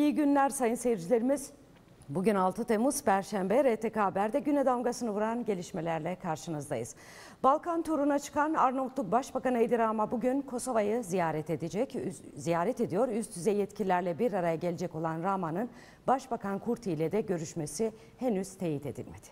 İyi günler sayın seyircilerimiz. Bugün 6 Temmuz Perşembe RTK Haber'de güne damgasını vuran gelişmelerle karşınızdayız. Balkan turuna çıkan Arnavutluk Başbakanı Edir bugün Kosova'yı ziyaret edecek. Ziyaret ediyor. Üst düzey yetkililerle bir araya gelecek olan Rama'nın Başbakan Kurti ile de görüşmesi henüz teyit edilmedi.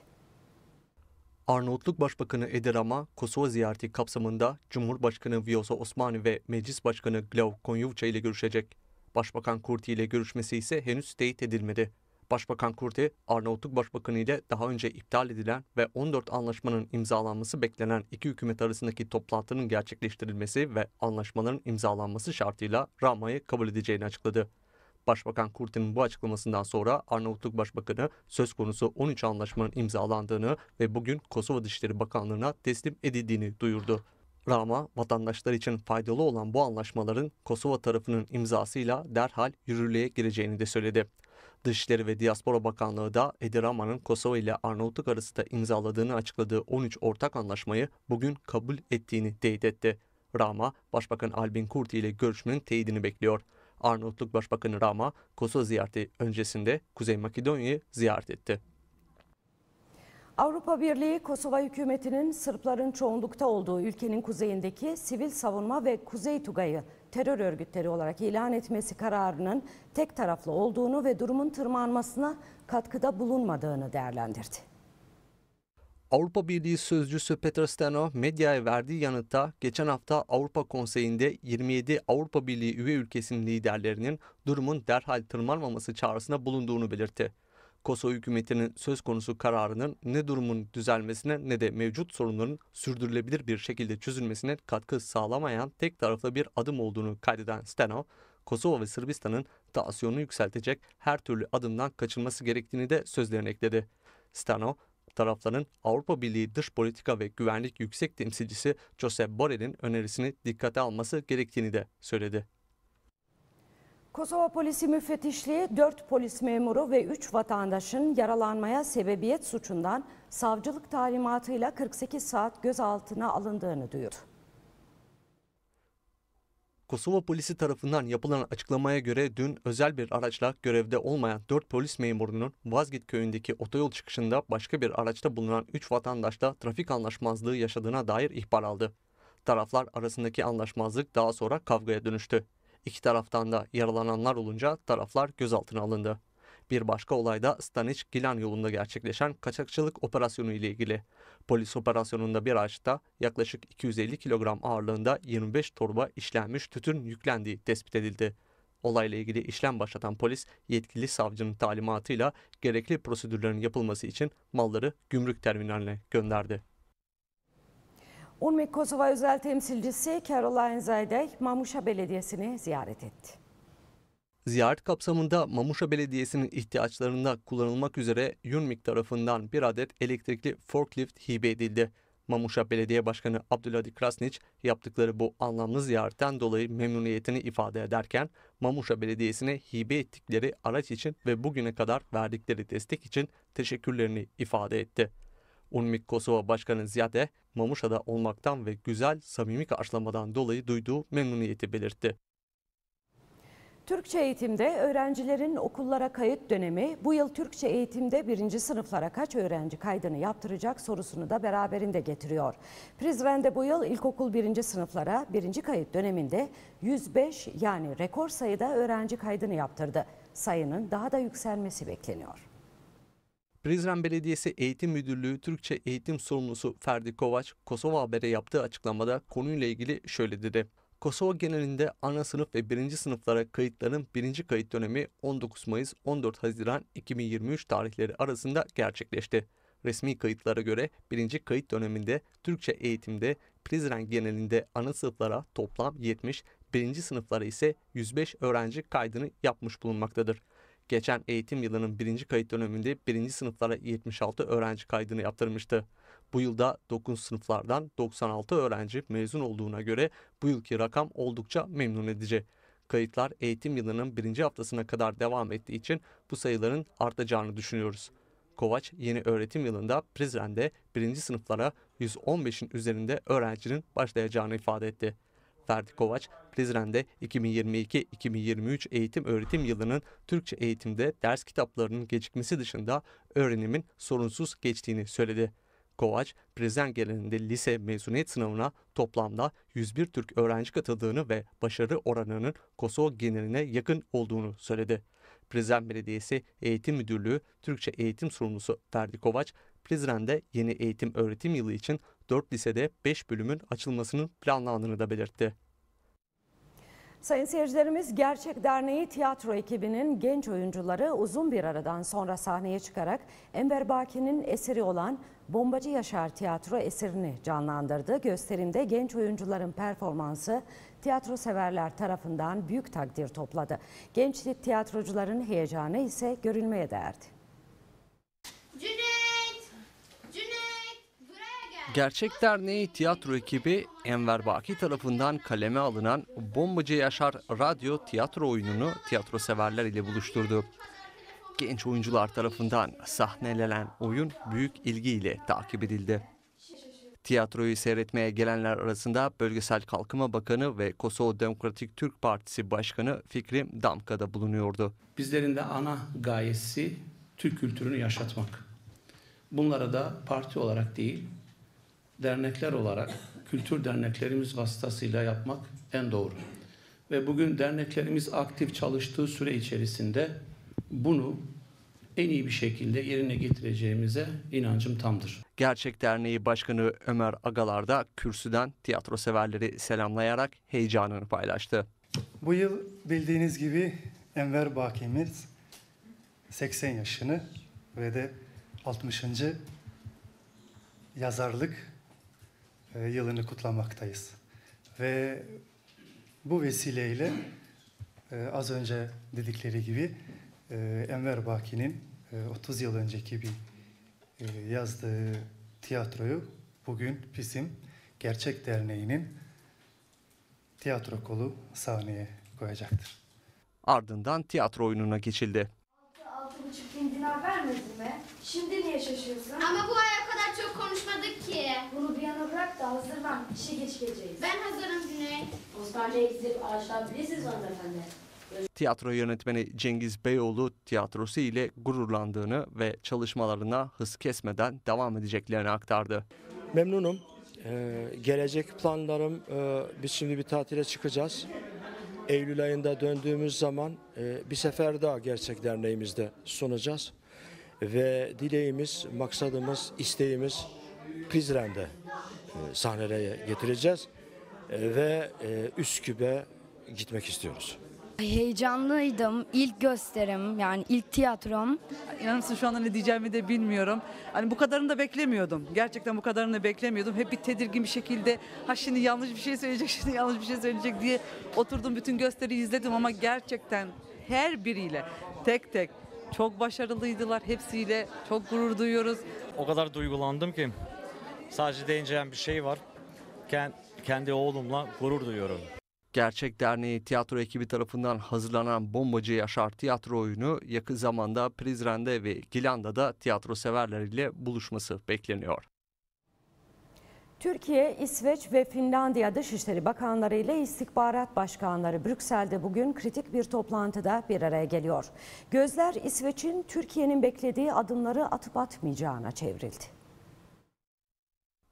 Arnavutluk Başbakanı Edirama Kosova ziyareti kapsamında Cumhurbaşkanı Vjosa Osmani ve Meclis Başkanı Glav Konjuvca ile görüşecek. Başbakan Kurti ile görüşmesi ise henüz teyit edilmedi. Başbakan Kurti, Arnavutluk Başbakanı ile daha önce iptal edilen ve 14 anlaşmanın imzalanması beklenen iki hükümet arasındaki toplantının gerçekleştirilmesi ve anlaşmaların imzalanması şartıyla Rama'yı kabul edeceğini açıkladı. Başbakan Kurti'nin bu açıklamasından sonra Arnavutluk Başbakanı söz konusu 13 anlaşmanın imzalandığını ve bugün Kosova Dışişleri Bakanlığı'na teslim edildiğini duyurdu. Rama vatandaşlar için faydalı olan bu anlaşmaların Kosova tarafının imzasıyla derhal yürürlüğe gireceğini de söyledi. Dışişleri ve Diyaspora Bakanlığı da Edi Rama'nın Kosova ile Arnavutluk arasında imzaladığını açıkladığı 13 ortak anlaşmayı bugün kabul ettiğini teyit etti. Rama, Başbakan Albin Kurti ile görüşmenin teyidini bekliyor. Arnavutluk Başbakanı Rama, Kosova ziyareti öncesinde Kuzey Makedonya'yı ziyaret etti. Avrupa Birliği Kosova hükümetinin Sırpların çoğunlukta olduğu ülkenin kuzeyindeki sivil savunma ve Kuzey Tugay'ı terör örgütleri olarak ilan etmesi kararının tek taraflı olduğunu ve durumun tırmanmasına katkıda bulunmadığını değerlendirdi. Avrupa Birliği sözcüsü Peter Steno medyaya verdiği yanıtta geçen hafta Avrupa Konseyi'nde 27 Avrupa Birliği üye ülkesinin liderlerinin durumun derhal tırmanmaması çağrısına bulunduğunu belirtti. Kosova hükümetinin söz konusu kararının ne durumun düzelmesine ne de mevcut sorunların sürdürülebilir bir şekilde çözülmesine katkı sağlamayan tek taraflı bir adım olduğunu kaydeden Stenov, Kosova ve Sırbistan'ın tansiyonu yükseltecek her türlü adımdan kaçınması gerektiğini de sözlerine ekledi. Stenov, tarafların Avrupa Birliği Dış Politika ve Güvenlik Yüksek Temsilcisi Josep Borrell'in önerisini dikkate alması gerektiğini de söyledi. Kosova Polisi Müfettişliği 4 polis memuru ve 3 vatandaşın yaralanmaya sebebiyet suçundan savcılık talimatıyla 48 saat gözaltına alındığını duyurdu. Kosova polisi tarafından yapılan açıklamaya göre dün özel bir araçla görevde olmayan 4 polis memurunun Vazgit köyündeki otoyol çıkışında başka bir araçta bulunan 3 vatandaşla trafik anlaşmazlığı yaşadığına dair ihbar aldı. Taraflar arasındaki anlaşmazlık daha sonra kavgaya dönüştü. İki taraftan da yaralananlar olunca taraflar gözaltına alındı. Bir başka olay da Stanic Gilan yolunda gerçekleşen kaçakçılık operasyonu ile ilgili. Polis operasyonunda bir araçta yaklaşık 250 kilogram ağırlığında 25 torba işlenmiş tütün yüklendiği tespit edildi. Olayla ilgili işlem başlatan polis yetkili savcının talimatıyla gerekli prosedürlerin yapılması için malları gümrük terminaline gönderdi. UNMİK Kosova özel temsilcisi Caroline Zayday, Mamuşa Belediyesi'ni ziyaret etti. Ziyaret kapsamında Mamuşa Belediyesi'nin ihtiyaçlarında kullanılmak üzere UNMİK tarafından bir adet elektrikli forklift hibe edildi. Mamuşa Belediye Başkanı Abdülhadi Krasniç yaptıkları bu anlamlı ziyaretten dolayı memnuniyetini ifade ederken Mamuşa Belediyesi'ne hibe ettikleri araç için ve bugüne kadar verdikleri destek için teşekkürlerini ifade etti. Unmik Kosova Başkanı Ziyade, Mamuşa'da olmaktan ve güzel, samimi karşılamadan dolayı duyduğu memnuniyeti belirtti. Türkçe eğitimde öğrencilerin okullara kayıt dönemi bu yıl Türkçe eğitimde birinci sınıflara kaç öğrenci kaydını yaptıracak sorusunu da beraberinde getiriyor. Prizren'de bu yıl ilkokul birinci sınıflara birinci kayıt döneminde 105 yani rekor sayıda öğrenci kaydını yaptırdı. Sayının daha da yükselmesi bekleniyor. Prizren Belediyesi Eğitim Müdürlüğü Türkçe Eğitim Sorumlusu Ferdi Kovaç, Kosova Haber'e yaptığı açıklamada konuyla ilgili şöyle dedi. Kosova genelinde ana sınıf ve birinci sınıflara kayıtların birinci kayıt dönemi 19 Mayıs 14 Haziran 2023 tarihleri arasında gerçekleşti. Resmi kayıtlara göre birinci kayıt döneminde Türkçe eğitimde Prizren genelinde ana sınıflara toplam 70, birinci sınıflara ise 105 öğrenci kaydını yapmış bulunmaktadır geçen eğitim yılının birinci kayıt döneminde birinci sınıflara 76 öğrenci kaydını yaptırmıştı. Bu yılda 9 sınıflardan 96 öğrenci mezun olduğuna göre bu yılki rakam oldukça memnun edici. Kayıtlar eğitim yılının birinci haftasına kadar devam ettiği için bu sayıların artacağını düşünüyoruz. Kovaç yeni öğretim yılında Prizren'de birinci sınıflara 115'in üzerinde öğrencinin başlayacağını ifade etti. Ferdi Kovaç, Prizren'de 2022-2023 eğitim öğretim yılının Türkçe eğitimde ders kitaplarının gecikmesi dışında öğrenimin sorunsuz geçtiğini söyledi. Kovaç, Prizren genelinde lise mezuniyet sınavına toplamda 101 Türk öğrenci katıldığını ve başarı oranının Kosova geneline yakın olduğunu söyledi. Prizren Belediyesi Eğitim Müdürlüğü Türkçe Eğitim Sorumlusu Ferdi Kovaç, Prizren'de yeni eğitim öğretim yılı için 4 lisede 5 bölümün açılmasının planlandığını da belirtti. Sayın seyircilerimiz Gerçek Derneği tiyatro ekibinin genç oyuncuları uzun bir aradan sonra sahneye çıkarak Enver Baki'nin eseri olan Bombacı Yaşar tiyatro eserini canlandırdı. Gösterimde genç oyuncuların performansı tiyatro severler tarafından büyük takdir topladı. Genç tiyatrocuların heyecanı ise görülmeye değerdi. Cüneyt! Cüneyt! Buraya gel! Gerçek Derneği tiyatro ekibi Enver Baki tarafından kaleme alınan Bombacı Yaşar radyo tiyatro oyununu tiyatro severler ile buluşturdu genç oyuncular tarafından sahnelenen oyun büyük ilgiyle takip edildi. Tiyatroyu seyretmeye gelenler arasında Bölgesel Kalkınma Bakanı ve Kosova Demokratik Türk Partisi Başkanı Fikrim Damka'da bulunuyordu. Bizlerin de ana gayesi Türk kültürünü yaşatmak. Bunlara da parti olarak değil, dernekler olarak, kültür derneklerimiz vasıtasıyla yapmak en doğru. Ve bugün derneklerimiz aktif çalıştığı süre içerisinde bunu en iyi bir şekilde yerine getireceğimize inancım tamdır. Gerçek Derneği Başkanı Ömer Agalar da kürsüden tiyatro severleri selamlayarak heyecanını paylaştı. Bu yıl bildiğiniz gibi Enver Bakimiz 80 yaşını ve de 60. yazarlık e, yılını kutlamaktayız. Ve bu vesileyle e, az önce dedikleri gibi e, Enver Baki'nin 30 ee, yıl önceki bir e, yazdığı tiyatroyu bugün bizim Gerçek Derneği'nin tiyatro kolu sahneye koyacaktır. Ardından tiyatro oyununa geçildi. 6,5 bin dinar haber mi? Şimdi niye şaşıyorsun? Ama bu aya kadar çok konuşmadık ki. Bunu bir yana bırak da hazırlan. İşe geç geleceğiz. Ben hazırım Güney. Osmanlı'ya gidip ağaçtan bilirsiniz hanımefendi. Tiyatro yönetmeni Cengiz Beyoğlu tiyatrosu ile gururlandığını ve çalışmalarına hız kesmeden devam edeceklerini aktardı. Memnunum. Ee, gelecek planlarım e, biz şimdi bir tatile çıkacağız. Eylül ayında döndüğümüz zaman e, bir sefer daha Gerçek Derneğimizde sunacağız. Ve dileğimiz, maksadımız, isteğimiz Prizren'de e, sahnelere getireceğiz. E, ve e, Üsküp'e gitmek istiyoruz. Heyecanlıydım. İlk gösterim yani ilk tiyatrom. İnanır mısın şu anda ne diyeceğimi de bilmiyorum. Hani bu kadarını da beklemiyordum. Gerçekten bu kadarını da beklemiyordum. Hep bir tedirgin bir şekilde ha şimdi yanlış bir şey söyleyecek, şimdi yanlış bir şey söyleyecek diye oturdum bütün gösteriyi izledim ama gerçekten her biriyle tek tek çok başarılıydılar. Hepsiyle çok gurur duyuyoruz. O kadar duygulandım ki sadece değineceğim bir şey var. Kendi oğlumla gurur duyuyorum. Gerçek Derneği tiyatro ekibi tarafından hazırlanan Bombacı Yaşar tiyatro oyunu yakın zamanda Prizren'de ve Gilanda'da tiyatro severleriyle buluşması bekleniyor. Türkiye, İsveç ve Finlandiya Dışişleri Bakanları ile istihbarat başkanları Brüksel'de bugün kritik bir toplantıda bir araya geliyor. Gözler İsveç'in Türkiye'nin beklediği adımları atıp atmayacağına çevrildi.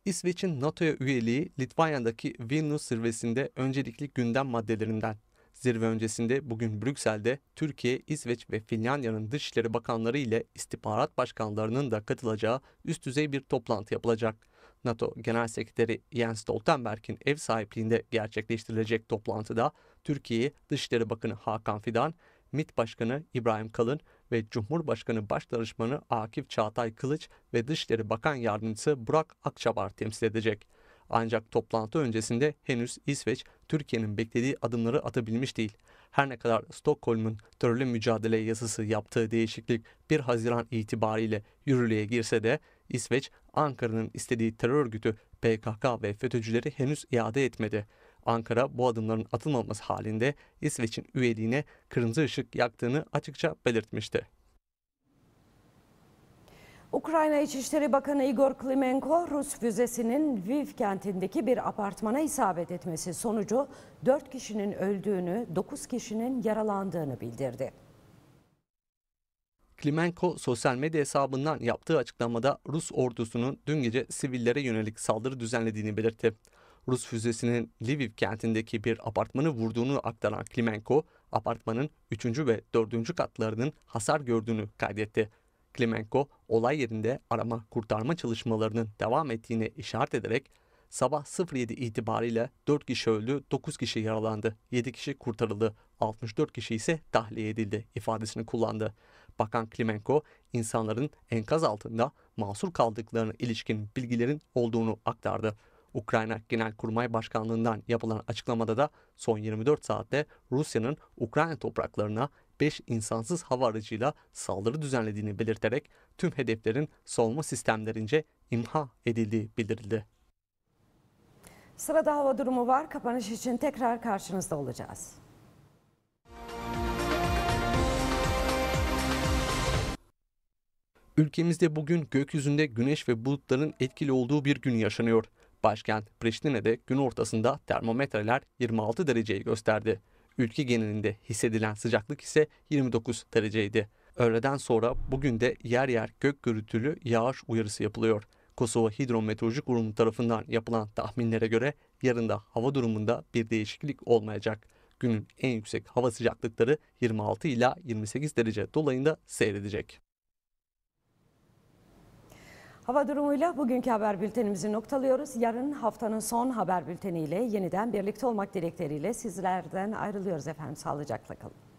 İsveç'in NATO'ya üyeliği Litvanya'daki Vilnius zirvesinde öncelikli gündem maddelerinden. Zirve öncesinde bugün Brüksel'de Türkiye, İsveç ve Finlandiya'nın Dışişleri Bakanları ile istihbarat başkanlarının da katılacağı üst düzey bir toplantı yapılacak. NATO Genel Sekreteri Jens Stoltenberg'in ev sahipliğinde gerçekleştirilecek toplantıda Türkiye'yi Dışişleri Bakanı Hakan Fidan, MİT Başkanı İbrahim Kalın ve Cumhurbaşkanı Başdanışmanı Akif Çağatay Kılıç ve Dışişleri Bakan Yardımcısı Burak Akçabar temsil edecek. Ancak toplantı öncesinde henüz İsveç Türkiye'nin beklediği adımları atabilmiş değil. Her ne kadar Stockholm'un terörle mücadele yasası yaptığı değişiklik 1 Haziran itibariyle yürürlüğe girse de İsveç Ankara'nın istediği terör örgütü PKK ve FETÖ'cüleri henüz iade etmedi. Ankara bu adımların atılmaması halinde İsveç'in üyeliğine kırmızı ışık yaktığını açıkça belirtmişti. Ukrayna İçişleri Bakanı Igor Klimenko, Rus füzesinin Lviv kentindeki bir apartmana isabet etmesi sonucu 4 kişinin öldüğünü, 9 kişinin yaralandığını bildirdi. Klimenko sosyal medya hesabından yaptığı açıklamada Rus ordusunun dün gece sivillere yönelik saldırı düzenlediğini belirtti. Rus füzesinin Lviv kentindeki bir apartmanı vurduğunu aktaran Klimenko, apartmanın 3. ve 4. katlarının hasar gördüğünü kaydetti. Klimenko, olay yerinde arama kurtarma çalışmalarının devam ettiğini işaret ederek sabah 07 itibariyle 4 kişi öldü, 9 kişi yaralandı, 7 kişi kurtarıldı, 64 kişi ise tahliye edildi ifadesini kullandı. Bakan Klimenko, insanların enkaz altında masur kaldıklarına ilişkin bilgilerin olduğunu aktardı. Ukrayna Genelkurmay Başkanlığı'ndan yapılan açıklamada da son 24 saatte Rusya'nın Ukrayna topraklarına 5 insansız hava aracıyla saldırı düzenlediğini belirterek tüm hedeflerin savunma sistemlerince imha edildiği bildirildi. Sırada hava durumu var. Kapanış için tekrar karşınızda olacağız. Ülkemizde bugün gökyüzünde güneş ve bulutların etkili olduğu bir gün yaşanıyor. Başkent Priştine'de gün ortasında termometreler 26 dereceyi gösterdi. Ülke genelinde hissedilen sıcaklık ise 29 dereceydi. Öğleden sonra bugün de yer yer gök gürültülü yağış uyarısı yapılıyor. Kosova Hidrometeoroloji Kurumu tarafından yapılan tahminlere göre yarın da hava durumunda bir değişiklik olmayacak. Günün en yüksek hava sıcaklıkları 26 ila 28 derece dolayında seyredecek. Hava durumuyla bugünkü haber bültenimizi noktalıyoruz. Yarın haftanın son haber bülteniyle yeniden birlikte olmak dilekleriyle sizlerden ayrılıyoruz efendim. Sağlıcakla kalın.